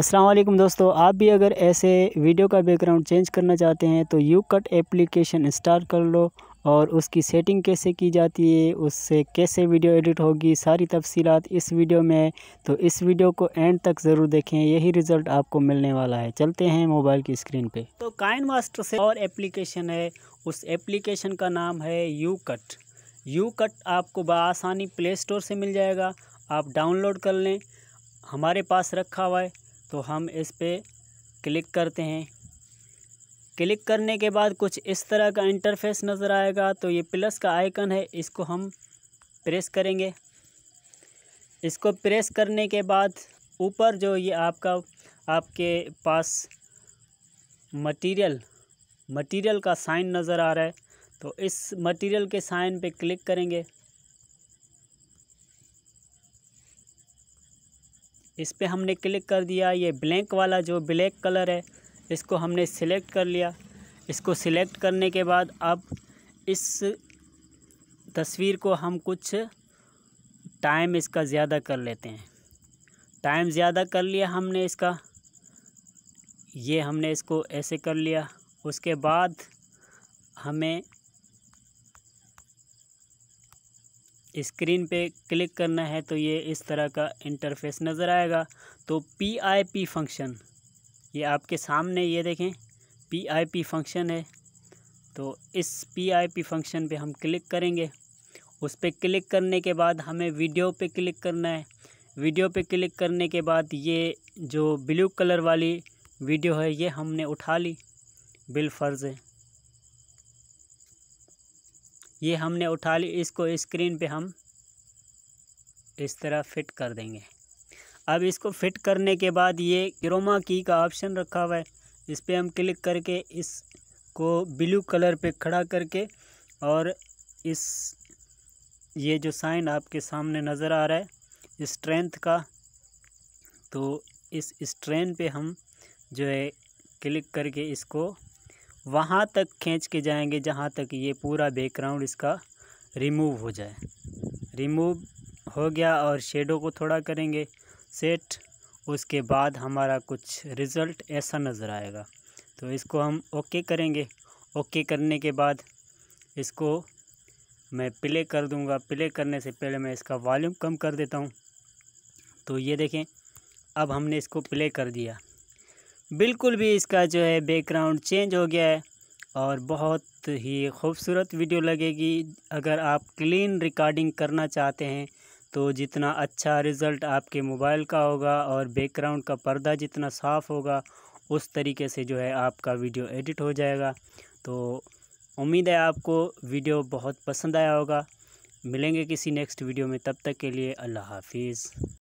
असलम दोस्तों आप भी अगर ऐसे वीडियो का बैकग्राउंड चेंज करना चाहते हैं तो यू कट एप्लीकेशन इंस्टॉल कर लो और उसकी सेटिंग कैसे की जाती है उससे कैसे वीडियो एडिट होगी सारी तफसीलात इस वीडियो में है तो इस वीडियो को एंड तक ज़रूर देखें यही रिज़ल्ट आपको मिलने वाला है चलते हैं मोबाइल की स्क्रीन पे तो काइन मास्टर से और एप्लीकेशन है उस एप्लीकेशन का नाम है यू कट यू कट आपको बसानी प्ले स्टोर से मिल जाएगा आप डाउनलोड कर लें हमारे पास रखा हुआ है तो हम इस पर क्लिक करते हैं क्लिक करने के बाद कुछ इस तरह का इंटरफेस नज़र आएगा तो ये प्लस का आइकन है इसको हम प्रेस करेंगे इसको प्रेस करने के बाद ऊपर जो ये आपका आपके पास मटेरियल मटेरियल का साइन नज़र आ रहा है तो इस मटेरियल के साइन पे क्लिक करेंगे इस पर हमने क्लिक कर दिया ये ब्लैंक वाला जो ब्लैक कलर है इसको हमने सिलेक्ट कर लिया इसको सिलेक्ट करने के बाद अब इस तस्वीर को हम कुछ टाइम इसका ज़्यादा कर लेते हैं टाइम ज़्यादा कर लिया हमने इसका ये हमने इसको ऐसे कर लिया उसके बाद हमें स्क्रीन पे क्लिक करना है तो ये इस तरह का इंटरफेस नज़र आएगा तो पीआईपी फंक्शन ये आपके सामने ये देखें पीआईपी फंक्शन है तो इस पीआईपी फंक्शन पे हम क्लिक करेंगे उस पर क्लिक करने के बाद हमें वीडियो पे क्लिक करना है वीडियो पे क्लिक करने के बाद ये जो ब्लू कलर वाली वीडियो है ये हमने उठा ली बिल फर्ज़ है ये हमने उठा ली इसको स्क्रीन पे हम इस तरह फिट कर देंगे अब इसको फिट करने के बाद ये क्रोमा की का ऑप्शन रखा हुआ है इस पर हम क्लिक करके इसको ब्लू कलर पे खड़ा करके और इस ये जो साइन आपके सामने नज़र आ रहा है स्ट्रेंथ का तो इस स्ट्रेंथ पे हम जो है क्लिक करके इसको वहाँ तक खींच के जाएंगे जहाँ तक ये पूरा बैकग्राउंड इसका रिमूव हो जाए रिमूव हो गया और शेडो को थोड़ा करेंगे सेट उसके बाद हमारा कुछ रिज़ल्ट ऐसा नज़र आएगा तो इसको हम ओके करेंगे ओके करने के बाद इसको मैं प्ले कर दूंगा प्ले करने से पहले मैं इसका वॉल्यूम कम कर देता हूँ तो ये देखें अब हमने इसको प्ले कर दिया बिल्कुल भी इसका जो है बैकग्राउंड चेंज हो गया है और बहुत ही खूबसूरत वीडियो लगेगी अगर आप क्लीन रिकॉर्डिंग करना चाहते हैं तो जितना अच्छा रिज़ल्ट आपके मोबाइल का होगा और बैकग्राउंड का पर्दा जितना साफ़ होगा उस तरीके से जो है आपका वीडियो एडिट हो जाएगा तो उम्मीद है आपको वीडियो बहुत पसंद आया होगा मिलेंगे किसी नेक्स्ट वीडियो में तब तक के लिए अल्लाह हाफिज़